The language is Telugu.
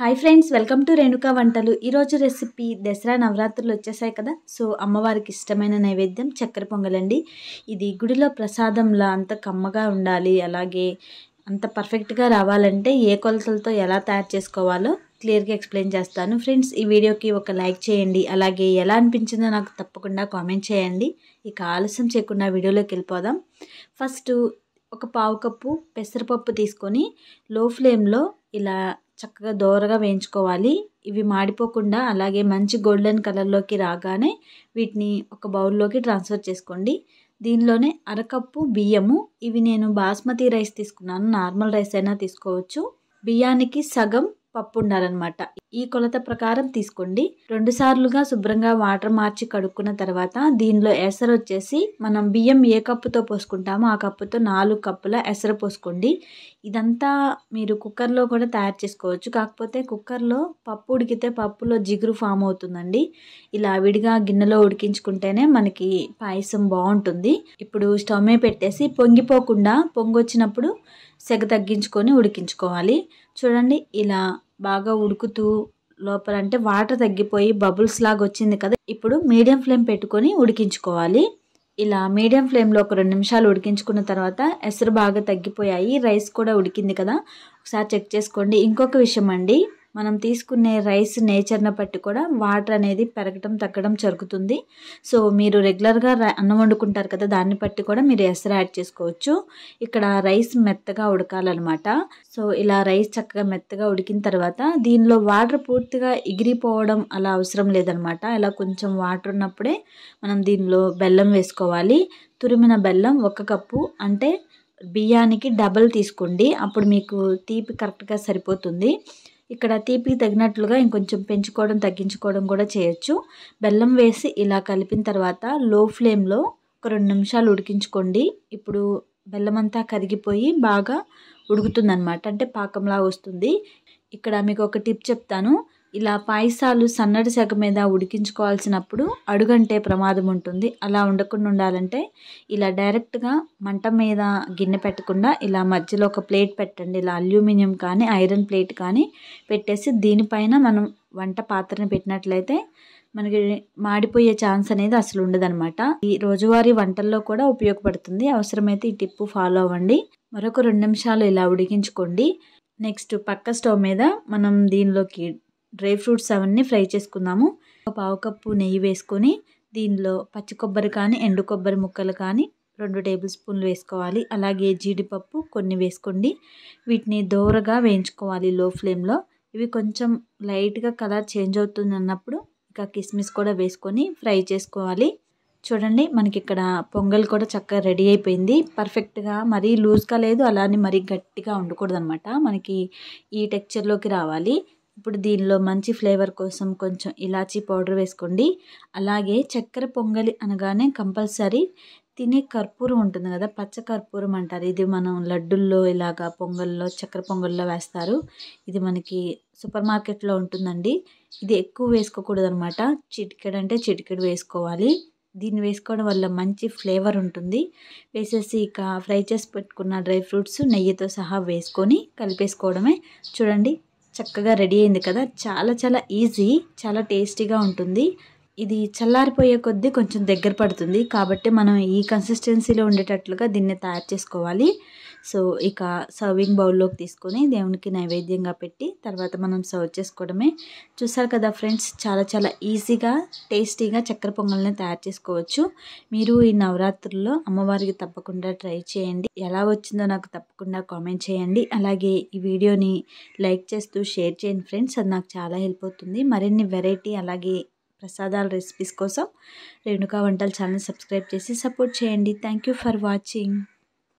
hi friends welcome to Renuka వంటలు ఈరోజు రెసిపీ దసరా నవరాత్రులు వచ్చేసాయి కదా సో అమ్మవారికి ఇష్టమైన నైవేద్యం చక్కెర పొంగలండి ఇది గుడిలో ప్రసాదంలా అంత కమ్మగా ఉండాలి అలాగే అంత పర్ఫెక్ట్గా రావాలంటే ఏ కొలతలతో ఎలా తయారు చేసుకోవాలో క్లియర్గా ఎక్స్ప్లెయిన్ చేస్తాను ఫ్రెండ్స్ ఈ వీడియోకి ఒక లైక్ చేయండి అలాగే ఎలా అనిపించిందో నాకు తప్పకుండా కామెంట్ చేయండి ఇక ఆలస్యం చేయకుండా వీడియోలోకి వెళ్ళిపోదాం ఫస్ట్ ఒక పావు కప్పు పెసరపప్పు తీసుకొని లో ఫ్లేమ్లో ఇలా చక్కగా దోరగా వేయించుకోవాలి ఇవి మాడిపోకుండా అలాగే మంచి గోల్డెన్ కలర్లోకి రాగానే వీటిని ఒక బౌల్లోకి ట్రాన్స్ఫర్ చేసుకోండి దీనిలోనే అరకప్పు బియ్యము ఇవి నేను బాస్మతి రైస్ తీసుకున్నాను నార్మల్ రైస్ అయినా తీసుకోవచ్చు బియ్యానికి సగం పప్పు ఉండాలన్నమాట ఈ కొలత ప్రకారం తీసుకోండి రెండు సార్లుగా శుభ్రంగా వాటర్ మార్చి కడుక్కున్న తర్వాత దీనిలో ఎసరు వచ్చేసి మనం బియ్యం ఏ కప్పుతో పోసుకుంటామో ఆ కప్పుతో నాలుగు కప్పుల ఎసరు పోసుకోండి ఇదంతా మీరు కుక్కర్లో కూడా తయారు చేసుకోవచ్చు కాకపోతే కుక్కర్లో పప్పు ఉడికితే పప్పులో జిగురు ఫామ్ అవుతుందండి ఇలా విడిగా గిన్నెలో ఉడికించుకుంటేనే మనకి పాయసం బాగుంటుంది ఇప్పుడు స్టవ్ మీద పెట్టేసి పొంగిపోకుండా పొంగొచ్చినప్పుడు సెగ తగ్గించుకొని ఉడికించుకోవాలి చూడండి ఇలా బాగా ఉడుకుతూ లోపల అంటే వాటర్ తగ్గిపోయి బబుల్స్ లాగా వచ్చింది కదా ఇప్పుడు మీడియం ఫ్లేమ్ పెట్టుకొని ఉడికించుకోవాలి ఇలా మీడియం ఫ్లేమ్లో ఒక రెండు నిమిషాలు ఉడికించుకున్న తర్వాత ఎసరు బాగా తగ్గిపోయాయి రైస్ కూడా ఉడికింది కదా ఒకసారి చెక్ చేసుకోండి ఇంకొక విషయం అండి మనం తీసుకునే రైస్ నేచర్ని బట్టి కూడా వాటర్ అనేది పెరగడం తగ్గడం జరుగుతుంది సో మీరు రెగ్యులర్గా అన్నం వండుకుంటారు కదా దాన్ని బట్టి కూడా మీరు ఎసరు యాడ్ చేసుకోవచ్చు ఇక్కడ రైస్ మెత్తగా ఉడకాలన్నమాట సో ఇలా రైస్ చక్కగా మెత్తగా ఉడికిన తర్వాత దీనిలో వాటర్ పూర్తిగా ఎగిరిపోవడం అలా అవసరం లేదనమాట ఇలా కొంచెం వాటర్ ఉన్నప్పుడే మనం దీనిలో బెల్లం వేసుకోవాలి తురిమిన బెల్లం ఒక కప్పు అంటే బియ్యానికి డబల్ తీసుకోండి అప్పుడు మీకు తీపి కరెక్ట్గా సరిపోతుంది ఇక్కడ తీపికి తగినట్లుగా ఇంకొంచెం పెంచుకోవడం తగ్గించుకోవడం కూడా చేయొచ్చు బెల్లం వేసి ఇలా కలిపిన తర్వాత లో ఫ్లేమ్లో ఒక రెండు నిమిషాలు ఉడికించుకోండి ఇప్పుడు బెల్లం అంతా కరిగిపోయి బాగా ఉడుకుతుందనమాట అంటే పాకంలా వస్తుంది ఇక్కడ మీకు ఒక టిప్ చెప్తాను ఇలా పాయసాలు సన్నటి సెగ మీద ఉడికించుకోవాల్సినప్పుడు అడుగంటే ప్రమాదం ఉంటుంది అలా ఉండకుండా ఉండాలంటే ఇలా డైరెక్ట్గా మంట మీద గిన్నె పెట్టకుండా ఇలా మధ్యలో ఒక ప్లేట్ పెట్టండి ఇలా అల్యూమినియం కానీ ఐరన్ ప్లేట్ కానీ పెట్టేసి దీనిపైన మనం వంట పాత్రని పెట్టినట్లయితే మనకి మాడిపోయే ఛాన్స్ అనేది అసలు ఉండదనమాట ఈ రోజువారీ వంటల్లో కూడా ఉపయోగపడుతుంది అవసరమైతే ఈ టిప్పు ఫాలో అవ్వండి మరొక రెండు నిమిషాలు ఇలా ఉడికించుకోండి నెక్స్ట్ పక్క స్టవ్ మీద మనం దీనిలోకి డ్రై ఫ్రూట్స్ అవన్నీ ఫ్రై చేసుకుందాము ఒక పావు కప్పు నెయ్యి వేసుకొని దీనిలో పచ్చి కొబ్బరి కానీ ఎండు కొబ్బరి ముక్కలు కానీ రెండు టేబుల్ స్పూన్లు వేసుకోవాలి అలాగే జీడిపప్పు కొన్ని వేసుకోండి వీటిని దోరగా వేయించుకోవాలి లో ఫ్లేమ్లో ఇవి కొంచెం లైట్గా కలర్ చేంజ్ అవుతుంది అన్నప్పుడు ఇంకా కిస్మిస్ కూడా వేసుకొని ఫ్రై చేసుకోవాలి చూడండి మనకి ఇక్కడ పొంగల్ కూడా చక్కగా రెడీ అయిపోయింది పర్ఫెక్ట్గా మరీ లూజ్గా లేదు అలానే మరీ గట్టిగా ఉండకూడదు మనకి ఈ టెక్చర్లోకి రావాలి ఇప్పుడు దీనిలో మంచి ఫ్లేవర్ కోసం కొంచెం ఇలాచీ పౌడర్ వేసుకోండి అలాగే చక్కెర పొంగలి అనగానే కంపల్సరీ తినే కర్పూరం ఉంటుంది కదా పచ్చ కర్పూరం అంటారు ఇది మనం లడ్డుల్లో ఇలాగా పొంగల్లో చక్కెర పొంగల్లో వేస్తారు ఇది మనకి సూపర్ మార్కెట్లో ఉంటుందండి ఇది ఎక్కువ వేసుకోకూడదు అనమాట చిటికెడు అంటే చిటికెడు వేసుకోవాలి దీన్ని వేసుకోవడం వల్ల మంచి ఫ్లేవర్ ఉంటుంది వేసేసి ఇక ఫ్రై చేసి పెట్టుకున్న డ్రై ఫ్రూట్స్ నెయ్యితో సహా వేసుకొని కలిపేసుకోవడమే చూడండి చక్కగా రెడీ అయింది కదా చాలా చాలా ఈజీ చాలా టేస్టీగా ఉంటుంది ఇది చల్లారిపోయే కొద్దీ కొంచెం దగ్గర పడుతుంది కాబట్టి మనం ఈ కన్సిస్టెన్సీలో ఉండేటట్లుగా దీన్ని తయారు చేసుకోవాలి సో ఇక సర్వింగ్ బౌల్లోకి తీసుకొని దేవునికి నైవేద్యంగా పెట్టి తర్వాత మనం సర్వ్ చేసుకోవడమే చూసారు కదా ఫ్రెండ్స్ చాలా చాలా ఈజీగా టేస్టీగా చక్కెర పొంగల్ని తయారు చేసుకోవచ్చు మీరు ఈ నవరాత్రుల్లో అమ్మవారికి తప్పకుండా ట్రై చేయండి ఎలా వచ్చిందో నాకు తప్పకుండా కామెంట్ చేయండి అలాగే ఈ వీడియోని లైక్ చేస్తూ షేర్ చేయండి ఫ్రెండ్స్ అది నాకు చాలా హెల్ప్ అవుతుంది మరిన్ని వెరైటీ అలాగే ప్రసాదాల రెసిపీస్ కోసం రేణుకా వంటల ఛానల్ సబ్స్క్రైబ్ చేసి సపోర్ట్ చేయండి థ్యాంక్ యూ ఫర్ వాచింగ్